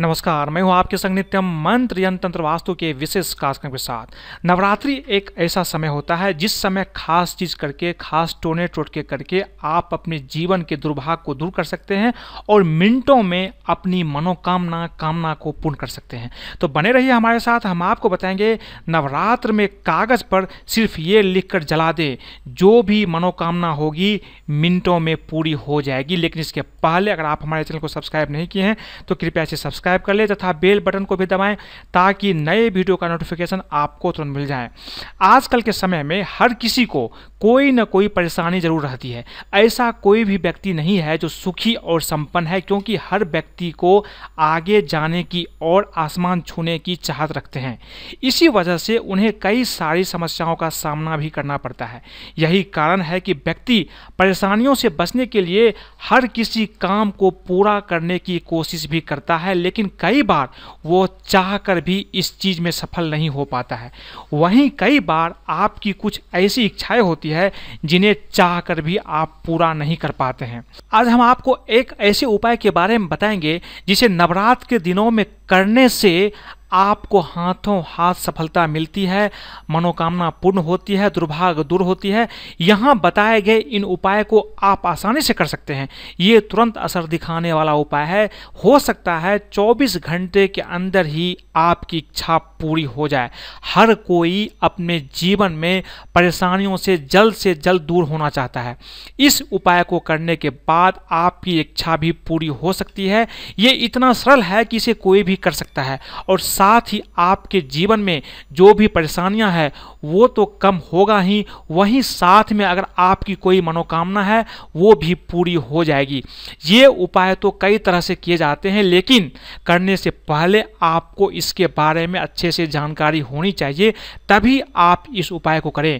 नमस्कार मैं हूं आपके संग नित्यम मंत्र यंत्र वास्तु के विशेष कार्यक्रम के साथ नवरात्रि एक ऐसा समय होता है जिस समय खास चीज करके खास टोने टोटके करके आप अपने जीवन के दुर्भाग को दूर कर सकते हैं और मिनटों में अपनी मनोकामना कामना को पूर्ण कर सकते हैं तो बने रहिए हमारे साथ हम आपको बताएंगे नवरात्र में कागज पर सिर्फ ये लिख कर जला दे जो भी मनोकामना होगी मिनटों में पूरी हो जाएगी लेकिन इसके पहले अगर आप हमारे चैनल को सब्सक्राइब नहीं किए हैं तो कृपया इसे सब्सक्राइब सब्सक्राइब कर ले तथा बेल बटन को भी दबाएं ताकि नए वीडियो का नोटिफिकेशन आपको तुरंत मिल जाए आजकल के समय में हर किसी को कोई ना कोई परेशानी जरूर रहती है ऐसा कोई भी व्यक्ति नहीं है जो सुखी और संपन्न है क्योंकि हर व्यक्ति को आगे जाने की और आसमान छूने की चाहत रखते हैं इसी वजह से उन्हें कई सारी समस्याओं का सामना भी करना पड़ता है यही कारण है कि व्यक्ति परेशानियों से बचने के लिए हर किसी काम को पूरा करने की कोशिश भी करता है लेकिन लेकिन कई बार वो चाह कर भी इस चीज़ में सफल नहीं हो पाता है वहीं कई बार आपकी कुछ ऐसी इच्छाएं होती है जिन्हें चाह कर भी आप पूरा नहीं कर पाते हैं आज हम आपको एक ऐसे उपाय के बारे में बताएंगे जिसे नवरात्र के दिनों में करने से आपको हाथों हाथ सफलता मिलती है मनोकामना पूर्ण होती है दुर्भाग्य दूर होती है यहाँ बताए गए इन उपाय को आप आसानी से कर सकते हैं ये तुरंत असर दिखाने वाला उपाय है हो सकता है 24 घंटे के अंदर ही आपकी इच्छा पूरी हो जाए हर कोई अपने जीवन में परेशानियों से जल्द से जल्द दूर होना चाहता है इस उपाय को करने के बाद आपकी इच्छा भी पूरी हो सकती है ये इतना सरल है कि इसे कोई भी कर सकता है और साथ ही आपके जीवन में जो भी परेशानियां हैं वो तो कम होगा ही वहीं साथ में अगर आपकी कोई मनोकामना है वो भी पूरी हो जाएगी ये उपाय तो कई तरह से किए जाते हैं लेकिन करने से पहले आपको इसके बारे में अच्छे से जानकारी होनी चाहिए तभी आप इस उपाय को करें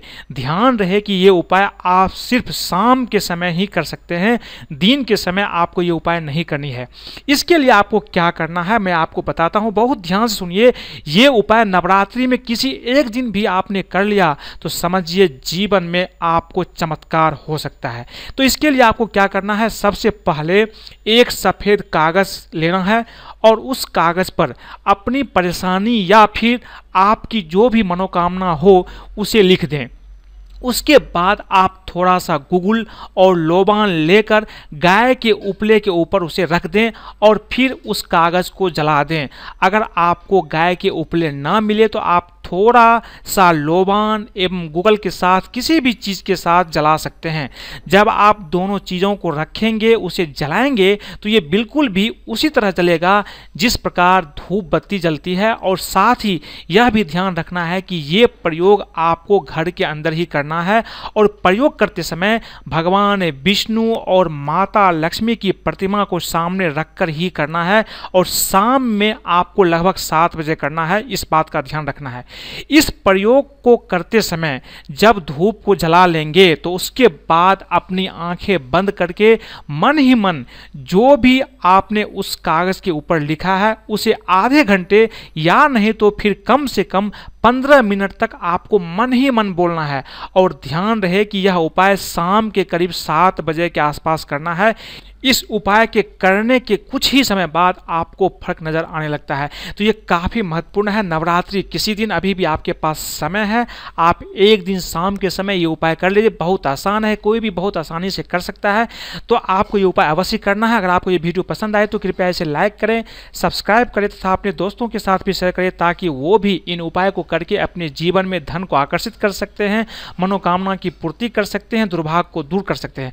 ध्यान रहे कि ये उपाय आप सिर्फ शाम के समय ही कर सकते हैं दिन के समय आपको ये उपाय नहीं करनी है इसके लिए आपको क्या करना है मैं आपको बताता हूँ बहुत ध्यान से सुनिए ये उपाय नवरात्रि में किसी एक दिन भी आपने कर लिया तो समझिए जीवन में आपको चमत्कार हो सकता है तो इसके लिए आपको क्या करना है सबसे पहले एक सफ़ेद कागज़ लेना है और उस कागज़ पर अपनी परेशानी या फिर आपकी जो भी मनोकामना हो उसे लिख दें उसके बाद आप थोड़ा सा गुगल और लोबान लेकर गाय के उपले के ऊपर उसे रख दें और फिर उस कागज़ को जला दें अगर आपको गाय के उपले ना मिले तो आप थोड़ा सा लोबान एवं गूगल के साथ किसी भी चीज़ के साथ जला सकते हैं जब आप दोनों चीज़ों को रखेंगे उसे जलाएंगे तो ये बिल्कुल भी उसी तरह चलेगा जिस प्रकार धूप बत्ती जलती है और साथ ही यह भी ध्यान रखना है कि ये प्रयोग आपको घर के अंदर ही करना करना है और प्रयोग करते समय भगवान विष्णु और माता लक्ष्मी की प्रतिमा को सामने रखकर ही करना है और शाम में आपको लगभग सात बजे करना है इस बात का ध्यान रखना है इस प्रयोग को करते समय जब धूप को जला लेंगे तो उसके बाद अपनी आंखें बंद करके मन ही मन जो भी आपने उस कागज़ के ऊपर लिखा है उसे आधे घंटे या नहीं तो फिर कम से कम पंद्रह मिनट तक आपको मन ही मन बोलना है और ध्यान रहे कि यह उपाय शाम के करीब सात बजे के आसपास करना है इस उपाय के करने के कुछ ही समय बाद आपको फर्क नज़र आने लगता है तो ये काफ़ी महत्वपूर्ण है नवरात्रि किसी दिन अभी भी आपके पास समय है आप एक दिन शाम के समय ये उपाय कर लीजिए बहुत आसान है कोई भी बहुत आसानी से कर सकता है तो आपको ये उपाय अवश्य करना है अगर आपको ये वीडियो पसंद आए तो कृपया इसे लाइक करें सब्सक्राइब करें तथा अपने दोस्तों के साथ भी शेयर करें ताकि वो भी इन उपाय को करके अपने जीवन में धन को आकर्षित कर सकते हैं मनोकामना की पूर्ति कर सकते हैं दुर्भाग्य को दूर कर सकते हैं